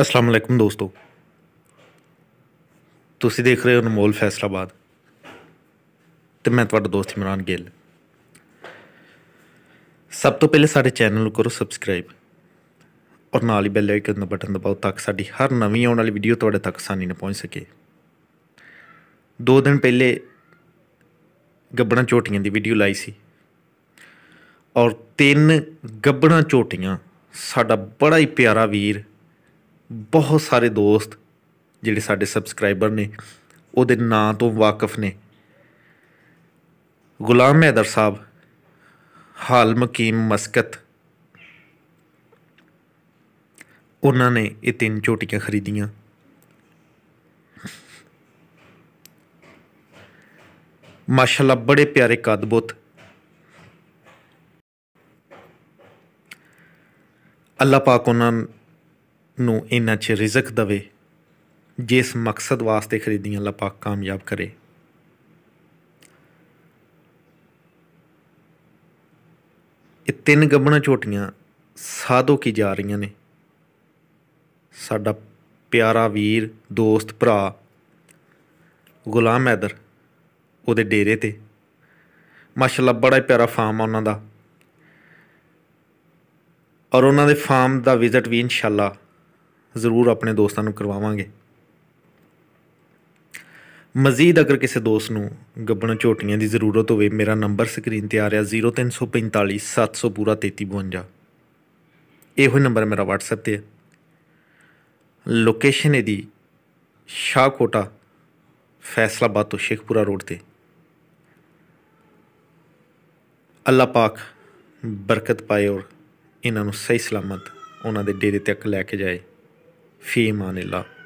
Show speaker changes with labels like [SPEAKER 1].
[SPEAKER 1] ਅਸਲਾਮ ਅਲੈਕਮ ਦੋਸਤੋ ਤੁਸੀਂ ਦੇਖ ਰਹੇ ਹੋ ਅਨਮੋਲ ਫੈਸਲਾਬਾਦ ਤੇ ਮੈਂ ਤੁਹਾਡਾ ਦੋਸਤ ਇਮਰਾਨ ਗਿੱਲ ਸਭ ਤੋਂ ਪਹਿਲੇ ਸਾਡੇ ਚੈਨਲ ਨੂੰ ਕਰੋ ਸਬਸਕ੍ਰਾਈਬ ਔਰ ਨਾਲ ਹੀ ਬੈਲ ਆਈਕਨ ਦਾ ਬਟਨ ਦਬਾਓ ਤਾਂ ਕਿ ਸਾਡੀ ਹਰ ਨਵੀਂ ਆਉਣ ਵਾਲੀ ਵੀਡੀਓ ਤੁਹਾਡੇ ਤੱਕ ਆਸਾਨੀ ਨਾਲ ਪਹੁੰਚ ਸਕੇ ਦੋ ਦਿਨ ਪਹਿਲੇ ਗੱਬੜਾ ਚੋਟੀਆਂ ਦੀ ਵੀਡੀਓ ਲਾਈ ਸੀ ਔਰ ਤਿੰਨ ਗੱਬੜਾ ਚੋਟੀਆਂ ਸਾਡਾ ਬੜਾ ਹੀ ਪਿਆਰਾ ਵੀਰ ਬਹੁਤ ਸਾਰੇ ਦੋਸਤ ਜਿਹੜੇ ਸਾਡੇ ਸਬਸਕ੍ਰਾਈਬਰ ਨੇ ਉਹਦੇ ਨਾਂ ਤੋਂ ਵਾਕਿਫ ਨੇ ਗੁਲਾਮ ਮਹਿਦਰ ਸਾਹਿਬ ਹਾਲ ਮਕੀਮ ਮਸਕਤ ਉਹਨਾਂ ਨੇ ਇਹ ਤਿੰਨ ਚੋਟੀਆਂ ਖਰੀਦੀਆਂ ਮਾਸ਼ਾਅੱਲਾ ਬੜੇ ਪਿਆਰੇ ਕਦਬੁੱਤ ਅੱਲਾਹ ਪਾਕ ਉਹਨਾਂ ਨੂੰ ਇਹਨਾਂ 'ਚ ਰਿਜ਼ਕ ਦਵੇ ਜਿਸ ਮਕਸਦ ਵਾਸਤੇ ਖਰੀਦੀਆਂ ਅੱਲਾ ਕਾਮਯਾਬ ਕਰੇ ਇਹ ਤਿੰਨ ਗੱਬਣਾ ਝੋਟੀਆਂ ਸਾਧੋ ਕੀ ਜਾ ਰਹੀਆਂ ਨੇ ਸਾਡਾ ਪਿਆਰਾ ਵੀਰ ਦੋਸਤ ਭਰਾ ਗੁਲਾਮ ਹੈਦਰ ਉਹਦੇ ਡੇਰੇ ਤੇ ਮਾਸ਼ਾਅੱਲਾ ਬੜਾ ਹੀ ਪਿਆਰਾ ਫਾਰਮ ਆ ਉਹਨਾਂ ਦਾ ਔਰ ਉਹਨਾਂ ਦੇ ਫਾਰਮ ਦਾ ਵਿਜ਼ਿਟ ਵੀ ਇਨਸ਼ਾਅੱਲਾ ਜ਼ਰੂਰ ਆਪਣੇ ਦੋਸਤਾਂ ਨੂੰ ਕਰਵਾਵਾਂਗੇ ਮਜ਼ੀਦ ਅਗਰ ਕਿਸੇ ਦੋਸਤ ਨੂੰ ਗੱਬਣ ਝੋਟੀਆਂ ਦੀ ਜ਼ਰੂਰਤ ਹੋਵੇ ਮੇਰਾ ਨੰਬਰ ਸਕਰੀਨ ਤੇ ਆ ਰਿਹਾ 0345 700 ਪੂਰਾ 3352 ਇਹੋ ਨੰਬਰ ਮੇਰਾ WhatsApp ਤੇ ਹੈ ਲੋਕੇਸ਼ਨ ਇਹਦੀ ਸ਼ਾਹਕੋਟਾ ਫੈਸਲਾਬਾਦ ਤੋਂ ਸ਼ੇਖਪੁਰਾ ਰੋਡ ਤੇ ਅੱਲਾ ਪਾਕ ਬਰਕਤ ਪਾਏ ਔਰ ਇਹਨਾਂ ਨੂੰ ਸਹੀ ਸਲਾਮਤ ਉਹਨਾਂ ਦੇ ਡੇਰੇ ਤੱਕ ਲੈ ਕੇ ਜਾਏ في امان الله